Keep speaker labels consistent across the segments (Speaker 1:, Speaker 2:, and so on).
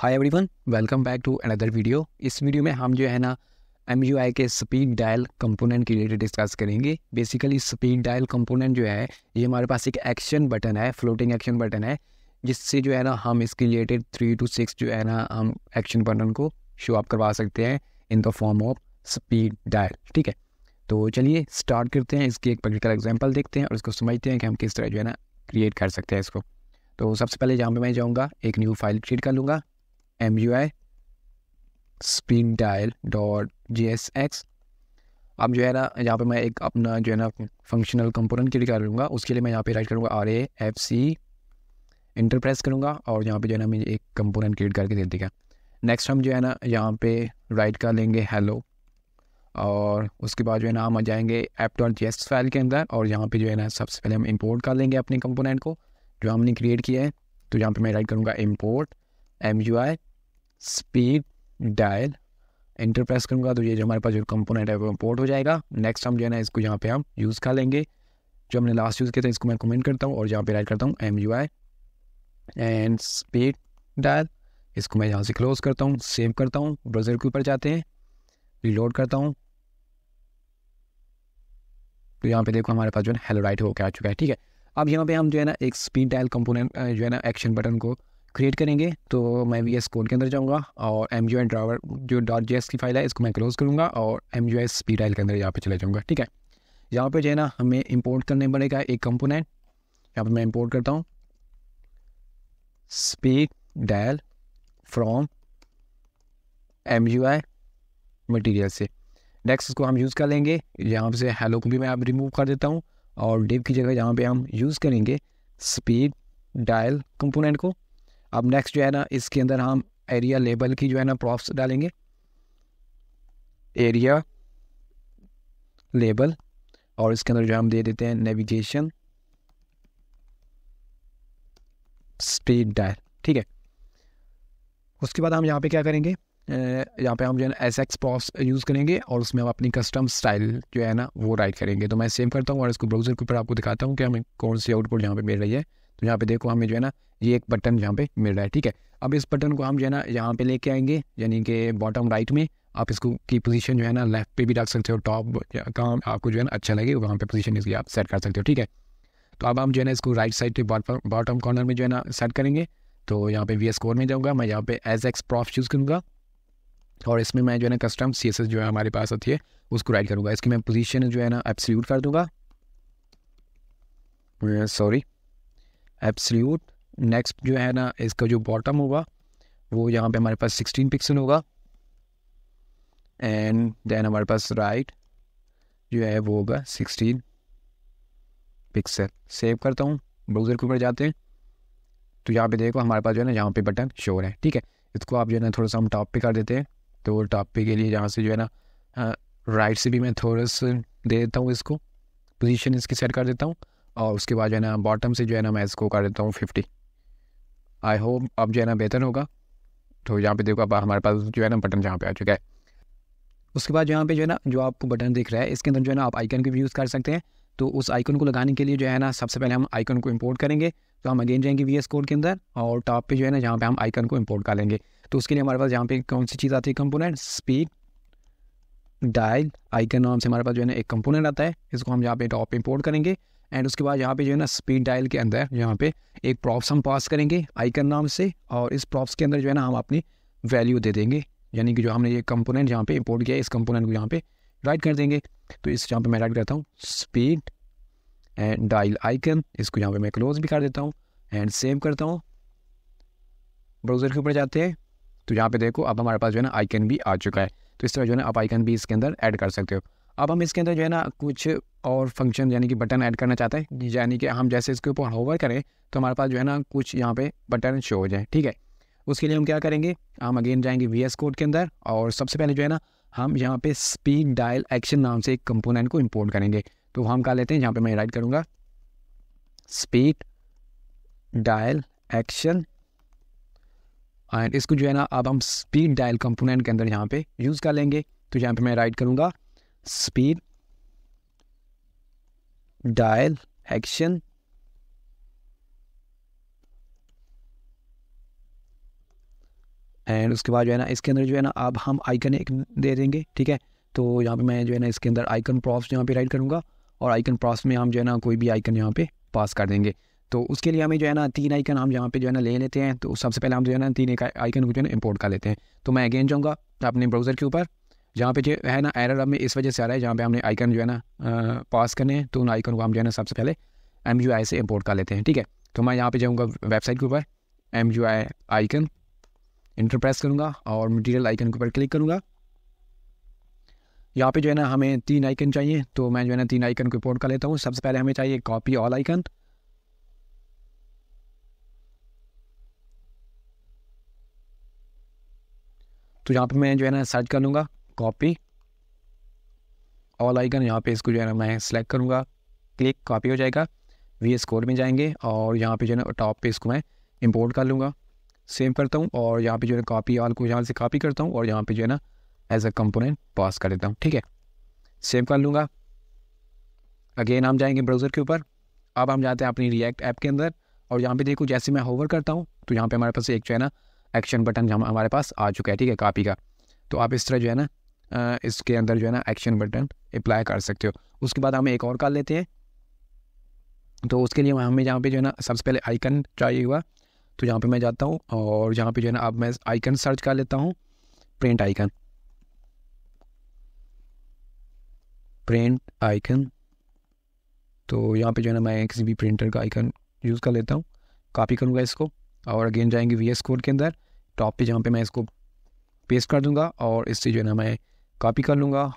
Speaker 1: Hi everyone welcome back to another video इस video में हम जो है ना एम यू आई के स्पीड डायल कंपोनेंट के रिलेटेड डिस्कस करेंगे बेसिकली स्पीड डायल कंपोनेंट जो है ये हमारे पास एक एक्शन बटन है फ्लोटिंग एक्शन बटन है जिससे जो है ना हम इसके रिलेटेड थ्री टू सिक्स जो है ना हम एक्शन बटन को शो अप करवा सकते हैं in the form of speed dial ठीक है तो चलिए स्टार्ट करते हैं इसकी एक प्रैक्टिकल एग्जाम्पल देखते हैं और इसको समझते हैं कि हम किस तरह जो है ना क्रिएट कर सकते हैं इसको तो सबसे पहले जहाँ पे मैं जाऊँगा एक न्यू फाइल क्रिएट कर लूँगा M U I speed dial dot J S X अब जो है ना यहाँ पे मैं एक अपना जो है ना फंक्शनल कंपोनेंट क्रिएट कर लूँगा उसके लिए मैं यहाँ पे राइट करूँगा R A F C enter press करूँगा और यहाँ पे जो है ना मैं एक कंपोनेंट क्रिएट करके दे देगा नेक्स्ट हम जो है ना यहाँ पे राइट कर लेंगे हेलो और उसके बाद जो है ना हम आ जाएंगे app dot J S file के अंदर और यहाँ पे जो है ना सबसे पहले हम इम्पोर्ट कर लेंगे अपने कंपोनेंट को जो हमने क्रिएट किया है तो यहाँ पे मैं राइट करूँगा import M U I speed dial enter press करूँगा तो ये जो हमारे पास जो कंपोनेंट है वो इम्पोर्ट हो जाएगा नेक्स्ट हम जो है ना इसको यहाँ पे हम यूज़ कर लेंगे जो हमने लास्ट यूज़ किया था इसको मैं कमेंट करता हूँ और यहाँ पे राइट करता हूँ M U I and speed dial इसको मैं यहाँ से क्लोज करता हूँ सेव करता हूँ ब्राउज़र के ऊपर जाते हैं रिलोड करता हूँ तो यहाँ पे देखो हमारे पास जो है हेलो राइट होकर आ चुका है ठीक है अब यहाँ पे हम जो है ना एक स्पीड डायल कंपोनेंट जो है ना एक्शन बटन को क्रिएट करेंगे तो मैं वी एस कोड के अंदर जाऊँगा और एम यू आई ड्राइवर जो डॉट जी एस की फाइल है इसको मैं क्लोज़ करूँगा और M U I speed dial के अंदर यहाँ पर चला जाऊँगा ठीक है यहाँ पर जो है ना हमें इम्पोर्ट करने पड़ेगा एक कंपोनेंट यहाँ पर मैं इम्पोर्ट करता हूँ speed dial from M U I material से नेक्स्ट इसको हम यूज़ कर लेंगे यहाँ से हेलो को भी मैं आप रिमूव कर देता हूँ और डिप की जगह यहाँ पे हम यूज़ करेंगे स्पीड डायल कंपोनेंट को अब नेक्स्ट जो है ना इसके अंदर हम एरिया लेबल की जो है ना प्रॉप्स डालेंगे एरिया लेबल और इसके अंदर जो हम दे देते हैं नेविगेशन स्पीड डायल ठीक है उसके बाद हम यहाँ पे क्या करेंगे यहाँ पे हम जो है ना एस एक्स प्रॉप्स यूज़ करेंगे और उसमें हम अपनी कस्टम स्टाइल जो है ना वो राइट करेंगे तो मैं सेव करता हूँ और इसको ब्राउज़र के ऊपर आपको दिखाता हूँ कि हमें कौन सी आउटपुट यहाँ पे मिल रही है तो यहाँ पे देखो हमें जो है ना ये एक बटन यहाँ पे मिल रहा है ठीक है अब इस बटन को हम जो है ना यहाँ पे लेके आएंगे यानी कि बॉटम राइट में आप इसको की पोजीशन जो है ना लेफ्ट पे भी रख सकते हो टॉप कहाँ आपको जो है ना अच्छा लगे वहाँ पे पोजीशन इसकी आप सेट कर सकते हो ठीक है तो अब हम जो है ना इसको राइट साइड पे बॉटम कॉर्नर में जो है ना सेट करेंगे तो यहाँ पे वी एस कोर में जाऊँगा मैं यहाँ पे एज एक्स प्रॉफ चूज़ करूँगा और इसमें मैं जो है ना कस्टम सी एस एस जो है हमारे पास आती है उसको राइट करूँगा इसकी मैं पोजीशन जो है ना एब्सल्यूट कर दूँगा सॉरी एप्सल्यूट नेक्स्ट जो है ना इसका जो बॉटम होगा वो यहाँ पे हमारे पास सिक्सटीन पिक्सल होगा एंड देन हमारे पास राइट जो है वो होगा सिक्सटीन पिक्सल सेव करता हूँ ब्राउज़र के ऊपर जाते हैं तो यहाँ पे देखो हमारे पास जो है ना यहाँ पे बटन शोर है ठीक है इसको आप जो है ना थोड़ा सा हम टॉप पे कर देते हैं तो टॉप पे के लिए यहाँ से जो है ना राइट हाँ, से भी मैं थोड़ा सा दे देता हूँ इसको पोजीशन इसकी सेट कर देता हूँ और उसके बाद जो है ना बॉटम से जो है ना मैं इसको कर देता हूँ फिफ्टी आई होप अब जो है ना बेहतर होगा तो यहाँ पे देखो अब हमारे पास जो है ना बटन जहाँ पे आ चुका है उसके बाद यहाँ पे जो है ना जो आपको बटन दिख रहा है इसके अंदर जो है ना आप आइकन को भी यूज़ कर सकते हैं तो उस आइकन को लगाने के लिए जो है ना सबसे पहले हम आइकन को इम्पोर्ट करेंगे तो हम अगेन जाएंगे वी एस कोड के अंदर और टॉप पे जो है ना जहाँ पे हम आइकन को इम्पोर्ट कर लेंगे तो उसके लिए हमारे पास यहाँ पे कौन सी चीज़ आती है कंपोनेंट स्पीक डायल आइकन नाम से हमारे पास जो है ना एक कंपोनेंट आता है इसको हम यहाँ पे टॉप इम्पोर्ट करेंगे एंड उसके बाद यहाँ पे जो है ना स्पीड डायल के अंदर यहाँ पे एक प्रॉप्स हम पास करेंगे आइकन नाम से और इस प्रॉप्स के अंदर जो है ना हम अपनी वैल्यू दे देंगे यानी कि जो हमने ये कंपोनेंट यहाँ पे इम्पोर्ट किया है इस कंपोनेंट को यहाँ पे राइट कर देंगे तो इस यहाँ पे मैं राइट करता हूँ स्पीड एंड डायल आइकन इसको यहाँ पे मैं क्लोज भी कर देता हूँ एंड सेव करता हूँ ब्राउज़र के ऊपर जाते हैं तो यहाँ पे देखो अब हमारे पास जो है ना आइकन भी आ चुका है तो इस तरह जो है ना आप आइकन भी इसके अंदर ऐड कर सकते हो अब हम इसके अंदर जो है ना कुछ और फंक्शन यानी कि बटन ऐड करना चाहते हैं यानी कि हम जैसे इसके ऊपर होवर करें तो हमारे पास जो है ना कुछ यहाँ पे बटन शो हो जाए ठीक है उसके लिए हम क्या करेंगे हम अगेन जाएंगे वी एस कोड के अंदर और सबसे पहले जो है ना हम यहाँ पे स्पीड डायल एक्शन नाम से एक कंपोनेंट को इम्पोर्ट करेंगे तो हम कह लेते हैं यहाँ पे मैं राइट करूँगा स्पीड डायल एक्शन एंड इसको जो है ना अब हम स्पीड डायल कंपोनेंट के अंदर यहाँ पे यूज़ कर लेंगे तो यहाँ पे मैं राइट करूँगा स्पीड डायल एक्शन एंड उसके बाद जो है ना इसके अंदर जो है ना अब हम आइकन एक दे देंगे ठीक है तो यहाँ पे मैं जो है ना इसके अंदर आइकन प्रॉप्स यहाँ पे राइट करूँगा और आइकन प्रॉप्स में हम जो है ना कोई भी आइकन यहाँ पे पास कर देंगे तो उसके लिए हमें जो है ना तीन आइकन हम यहाँ पे जो है ना ले लेते हैं तो सबसे पहले हम जो है ना तीन आइकन को जो है ना इम्पोर्ट कर लेते हैं तो मैं अगेन जाऊँगा अपने ब्राउज़र के ऊपर जहाँ पे जो है ना एरर हमें इस वजह से आ रहा है जहाँ पे हमने आइकन जो है ना पास करने हैं तो उन आइकन को हम जो है ना सबसे पहले एम यू आई से इम्पोर्ट कर लेते हैं ठीक है तो मैं यहाँ पे जाऊँगा वेबसाइट के ऊपर M U I icon enter press करूँगा और मटीरियल आइकन के ऊपर क्लिक करूँगा यहाँ पे जो है ना हमें तीन आइकन चाहिए तो मैं जो है ना तीन आइकन को इम्पोर्ट कर लेता हूँ सबसे पहले हमें चाहिए कॉपी ऑल आइकन तो यहाँ पे मैं जो है ना सर्च कर लूँगा कॉपी ऑल आइकन यहाँ पे इसको जो है ना मैं सेलेक्ट करूँगा क्लिक कॉपी हो जाएगा वी एस कोड में जाएंगे और यहाँ पे जो है ना टॉप पे इसको मैं इंपोर्ट कर लूँगा सेव करता हूँ और यहाँ पे जो है कॉपी ऑल को यहाँ से कॉपी करता हूँ और यहाँ पे जो है ना एज अ कंपोनेंट पास कर देता हूँ ठीक है सेव कर लूँगा अगेन हम जाएंगे ब्राउज़र के ऊपर अब हम जाते हैं अपनी रिएक्ट ऐप के अंदर और यहाँ पे देखो जैसे मैं होवर करता हूँ तो यहाँ पे हमारे पास एक जो है ना एक्शन बटन हम हमारे पास आ चुका है ठीक है कापी का तो आप इस तरह जो है ना इसके अंदर जो है ना एक्शन बटन अप्लाई कर सकते हो उसके बाद हमें एक और कर लेते हैं तो उसके लिए हमें यहाँ पे जो है ना सबसे पहले आइकन चाहिए हुआ तो यहाँ पे मैं जाता हूँ और यहाँ पे जो है ना अब मैं आइकन सर्च कर लेता हूँ प्रिंट आइकन प्रिंट आइकन तो यहाँ पे जो है ना मैं किसी भी प्रिंटर का आइकन यूज़ कर लेता हूँ कॉपी करूँगा इसको और अगेन जाएंगे वी एस कोड के अंदर टॉप पे जहाँ पे मैं इसको पेस्ट कर दूँगा और इससे जो है ना मैं कॉपी कर लूँगा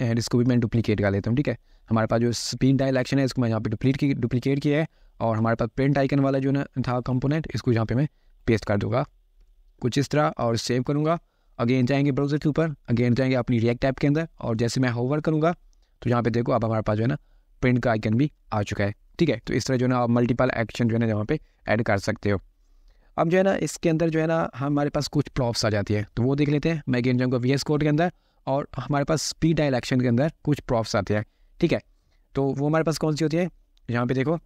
Speaker 1: एंड इसको भी मैं डुप्लीकेट कर लेता हूँ ठीक है हमारे पास जो स्पीन डायल एक्शन है इसको मैं यहाँ पे की डुप्लीकेट किया है और हमारे पास प्रिंट आइकन वाला जो ना था कंपोनेंट इसको यहाँ पे मैं पेस्ट कर दूंगा कुछ इस तरह और सेव करूँगा अगेन जाएंगे ब्राउज़र के ऊपर अगेन जाएंगे अपनी रिएक्ट ऐप के अंदर और जैसे मैं होवर करूँगा तो यहाँ पे देखो अब हमारे पास जो है ना प्रिंट का आइकन भी आ चुका है ठीक है तो इस तरह जो है ना आप मल्टीपल एक्शन जो है ना यहाँ पे ऐड कर सकते हो अब जो है ना इसके अंदर जो है ना हमारे पास कुछ प्रॉप्स आ जाती है तो वो देख लेते हैं मैं गेम जाऊँगा वी एस कोड के अंदर और हमारे पास स्पीड डायल एक्शन के अंदर कुछ प्रॉप्स आते हैं ठीक है तो वो हमारे पास कौन सी होती है यहाँ पे देखो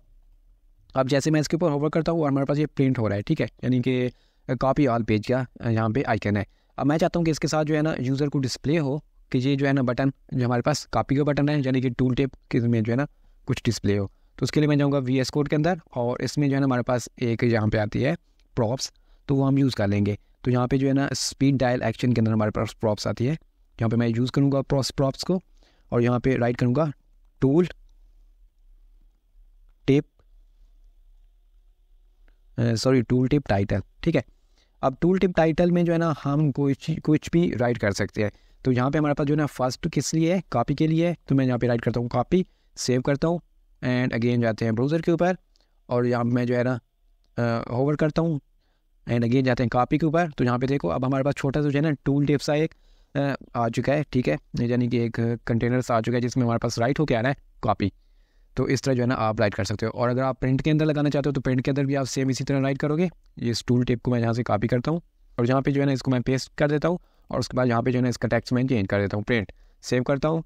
Speaker 1: अब जैसे मैं इसके ऊपर होवर करता हूँ और हमारे पास ये प्रिंट हो रहा है ठीक है यानी कि कॉपी ऑल पेज का यहाँ पे आइकन है अब मैं चाहता हूँ कि इसके साथ जो है ना यूज़र को डिस्प्ले हो कि ये जो है ना बटन जो हमारे पास कॉपी का बटन है यानी कि टूल टेप के में जो है ना कुछ डिस्प्ले हो तो उसके लिए मैं जाऊँगा वी एस कोड के अंदर और इसमें जो है ना हमारे पास एक यहाँ पे आती है प्रॉप्स तो वो हम यूज़ कर लेंगे तो यहाँ पे जो है ना स्पीड डायल एक्शन के अंदर हमारे पास प्रॉप्स आती है यहाँ पे मैं यूज़ करूँगा प्रॉप्स को और यहाँ पे राइट करूँगा tool tip sorry tool tip title ठीक है अब टूल टिप टाइटल में जो है ना हम कुछ कुछ भी राइट कर सकते हैं तो यहाँ पे हमारे पास जो है ना फर्स्ट किस लिए है कापी के लिए है तो मैं यहाँ पे राइट करता हूँ कापी सेव करता हूँ एंड अगेन जाते हैं ब्राउज़र के ऊपर और यहाँ मैं जो है ना होवर करता हूँ एंड अगेन जाते हैं कापी के ऊपर तो यहाँ पे देखो अब हमारे पास छोटा सा जो है ना टूल टेप सा एक आ चुका है ठीक है यानी कि एक कंटेनर सा आ चुका है जिसमें हमारे पास राइट होकर आ रहा है कॉपी तो इस तरह जो है ना आप राइट कर सकते हो और अगर आप प्रिंट के अंदर लगाना चाहते हो तो प्रिंट के अंदर भी आप सेम इसी तरह राइट करोगे ये इस टूल टेप को मैं यहाँ से कॉपी करता हूँ और यहाँ पे जो है ना इसको मैं पेस्ट कर देता हूँ और उसके बाद यहाँ पे जो है ना इसका टैक्स मैं चेंज कर देता हूँ प्रिंट सेव करता हूँ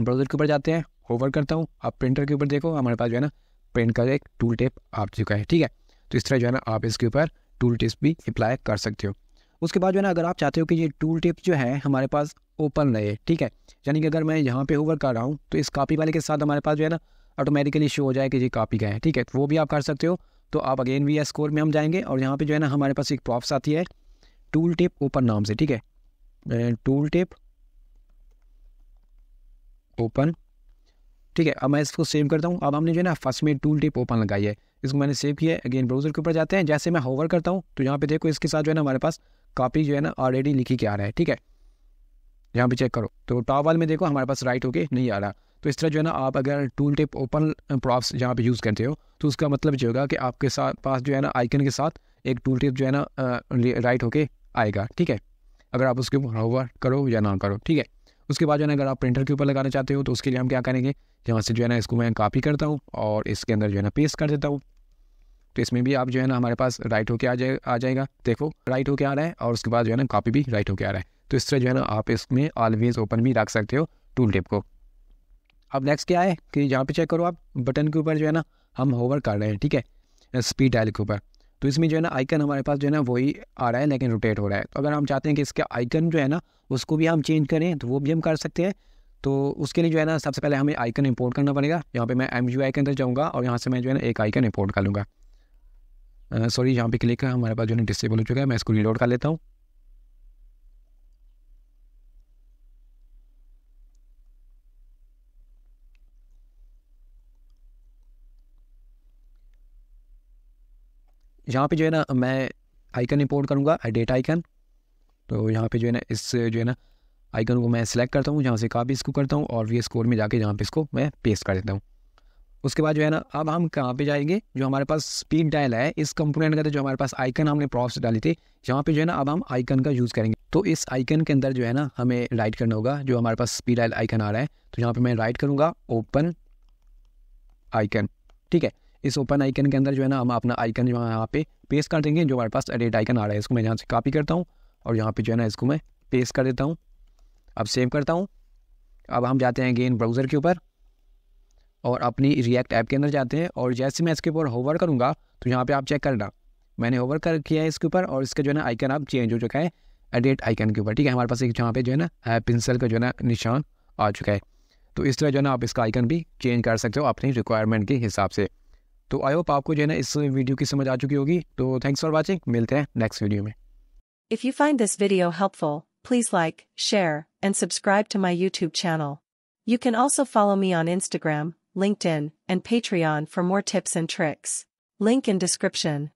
Speaker 1: ब्राउजर के ऊपर जाते हैं होवर करता हूँ आप प्रिंटर के ऊपर देखो हमारे पास जो है ना प्रिंट का एक टूल टेप आ चुका है ठीक है तो इस तरह जो है ना आप इसके ऊपर टूल टिप्स भी अप्लाई कर सकते हो उसके बाद जो है ना अगर आप चाहते हो कि ये टूल टिप्स जो है हमारे पास ओपन रहे ठीक है यानी कि अगर मैं यहाँ पे होवर कर रहा हूँ तो इस कापी वाले के साथ हमारे पास जो है ना ऑटोमेटिकली शो हो जाए कि ये कापी गए ठीक है वो भी आप कर सकते हो तो आप अगेन वी एस में हम जाएंगे और यहाँ पे जो है ना हमारे पास एक प्रॉप्स आती है टूल टिप ओपन नाम से ठीक है टूल टिप ओपन ठीक है अब मैं इसको सेव करता हूँ अब हमने जो है ना फर्स्ट में टूल टिप ओपन लगाई है इसको मैंने सेव किया है अगेन ब्राउजर के ऊपर जाते हैं जैसे मैं होवर करता हूँ तो यहाँ पे देखो इसके साथ जो है ना हमारे पास कॉपी जो है ना ऑलरेडी लिखी के आ रहा है ठीक है यहाँ पे चेक करो तो टॉप वाल में देखो हमारे पास राइट होके नहीं आ रहा तो इस तरह जो है ना आप अगर टूल टिप ओपन प्रॉप्स जहाँ पे यूज़ करते हो तो उसका मतलब जो होगा कि आपके साथ पास जो है ना आइकन के साथ एक टूल टिप जो है ना राइट होके आएगा ठीक है अगर आप उसके ऊपर होवर करो या ना करो ठीक है उसके बाद जो है ना अगर आप प्रिंटर के ऊपर लगाना चाहते हो तो उसके लिए हम क्या करेंगे जहाँ से जो है ना इसको मैं कापी करता हूँ और इसके अंदर जो है ना पेस्ट कर देता हूँ तो इसमें भी आप जो है ना हमारे पास राइट होके आ जाए आ जाएगा देखो राइट होके आ रहा है और उसके बाद जो है ना कापी भी राइट होके आ रहा है तो इस तरह जो है ना आप इसमें ऑलवेज ओपन भी रख सकते हो टूल टिप को अब नेक्स्ट क्या है कि जहाँ पे चेक करो आप बटन के ऊपर जो है ना हम होवर कर रहे हैं ठीक है स्पीड डायल के ऊपर तो इसमें जो है ना आइकन हमारे पास जो है ना वही आ रहा है लेकिन रोटेट हो रहा है तो अगर हम चाहते हैं कि इसका आइकन जो है ना उसको भी हम चेंज करें तो वो भी हम कर सकते हैं तो उसके लिए जो है ना सबसे पहले हमें आइकन इंपोर्ट करना पड़ेगा यहाँ पे मैं एम यू आई के अंदर जाऊँगा और यहाँ से मैं जो है ना एक आइकन इंपोर्ट कर लूँगा सॉरी यहाँ पे क्लिक है हमारे पास जो है डिसेबल हो चुका है मैं इसको रीलोड कर लेता हूँ यहाँ पे जो है ना मैं आइकन इंपोर्ट करूँगा डेटा आइकन तो यहाँ पे जो है ना इस जो है ना आइकन को मैं सिलेक्ट करता हूँ जहाँ से कापी इसको करता हूँ और वी एस कोड में जाके जहाँ पे इसको मैं पेस्ट कर देता हूँ उसके बाद जो है ना अब हम कहाँ पे जाएंगे जो हमारे पास स्पीड डायल है इस कंपोनेंट का तो जो हमारे पास आइकन हमने प्रॉप्स डाली थी यहाँ पे जो है ना अब हम आइकन का यूज़ करेंगे तो इस आइकन के अंदर जो है ना हमें राइट करना होगा जो हमारे पास स्पीड डायल आइकन आ रहा है तो यहाँ पर मैं राइट करूँगा ओपन आइकन ठीक है इस ओपन आइकन के अंदर जो है ना हम अपना आइकन जो है यहाँ पे पेस्ट कर देंगे जो हमारे पास एडिट आइकन आ रहा है इसको मैं यहाँ से कापी करता हूँ और यहाँ पे जो है ना इसको मैं पेस्ट कर देता हूँ अब सेव करता हूँ अब हम जाते हैं गेन ब्राउज़र के ऊपर और अपनी रिएक्ट ऐप के अंदर जाते हैं और जैसे मैं इसके ऊपर होवर करूँगा तो यहाँ पे आप चेक करना मैंने होवर कर किया है इसके ऊपर और इसका जो है ना आइकन अब चेंज हो चुका है एडिट आइकन के ऊपर ठीक है हमारे पास एक जहाँ पे जो है ना पेंसिल का जो है ना निशान आ चुका है तो इस तरह जो है ना आप इसका आइकन भी चेंज कर सकते हो अपनी रिक्वायरमेंट के हिसाब से तो आई होप आपको जो है ना इस वीडियो की समझ आ चुकी होगी तो थैंक्स फॉर वॉचिंग मिलते हैं नेक्स्ट वीडियो में if you find this video helpful please like share and subscribe to my YouTube channel. You can also follow me on Instagram, LinkedIn, and Patreon for more tips and tricks. Link in description.